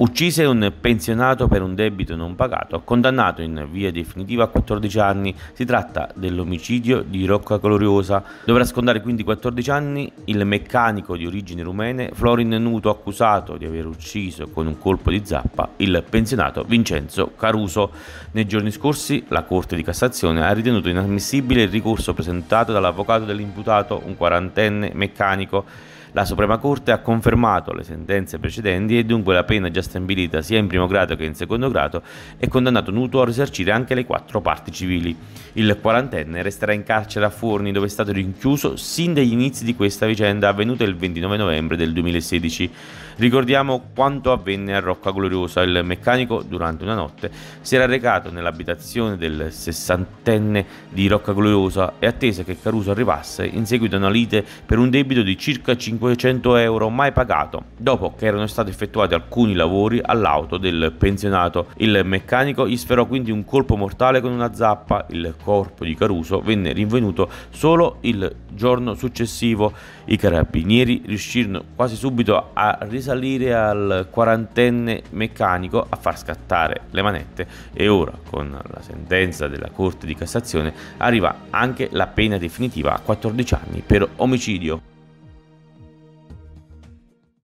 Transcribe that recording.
Uccise un pensionato per un debito non pagato, condannato in via definitiva a 14 anni. Si tratta dell'omicidio di Rocca Gloriosa. Dovrà scondare quindi 14 anni il meccanico di origini rumene Florin Nuto, accusato di aver ucciso con un colpo di zappa il pensionato Vincenzo Caruso. Nei giorni scorsi la Corte di Cassazione ha ritenuto inammissibile il ricorso presentato dall'avvocato dell'imputato, un quarantenne meccanico la Suprema Corte ha confermato le sentenze precedenti e dunque la pena già stabilita sia in primo grado che in secondo grado e condannato Nuto a risarcire anche le quattro parti civili. Il quarantenne resterà in carcere a Forni dove è stato rinchiuso sin dagli inizi di questa vicenda avvenuta il 29 novembre del 2016. Ricordiamo quanto avvenne a Rocca Gloriosa. Il meccanico durante una notte si era recato nell'abitazione del sessantenne di Rocca Gloriosa e attese che Caruso arrivasse in seguito a una lite per un debito di circa 5 500 euro mai pagato, dopo che erano stati effettuati alcuni lavori all'auto del pensionato. Il meccanico gli sferrò quindi un colpo mortale con una zappa, il corpo di Caruso venne rinvenuto solo il giorno successivo. I carabinieri riuscirono quasi subito a risalire al quarantenne meccanico a far scattare le manette e ora con la sentenza della Corte di Cassazione arriva anche la pena definitiva a 14 anni per omicidio.